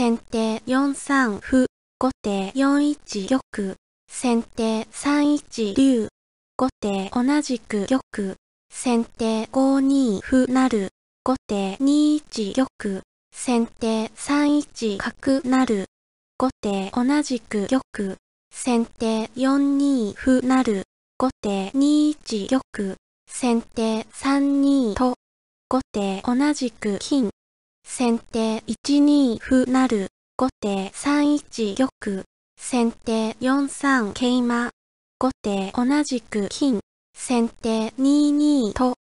先手4三歩、後手4一玉、先手3一竜、後手同じく玉、先手5二歩成、後手2一玉、先手3一角成、後手同じく玉、先手4二歩成、後手2一玉、先手3二と、後手同じく金、先手1二歩成、後手3一玉、先手4三桂馬、後手同じく金、先手2二と、